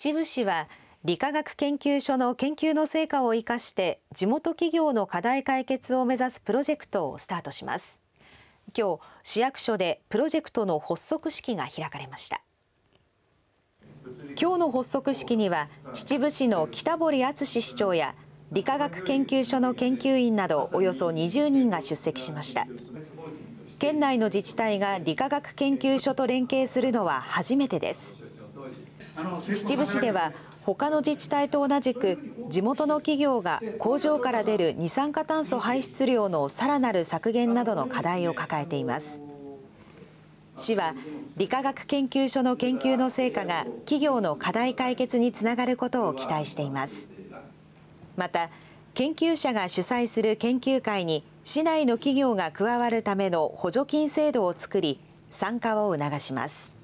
秩父市は理化学研究所の研究の成果を生かして地元企業の課題解決を目指すプロジェクトをスタートします今日市役所でプロジェクトの発足式が開かれました今日の発足式には秩父市の北堀敦市長や理化学研究所の研究員などおよそ20人が出席しました県内の自治体が理化学研究所と連携するのは初めてです秩父市では他の自治体と同じく地元の企業が工場から出る二酸化炭素排出量のさらなる削減などの課題を抱えています市は理化学研究所の研究の成果が企業の課題解決につながることを期待していますまた研究者が主催する研究会に市内の企業が加わるための補助金制度を作り参加を促します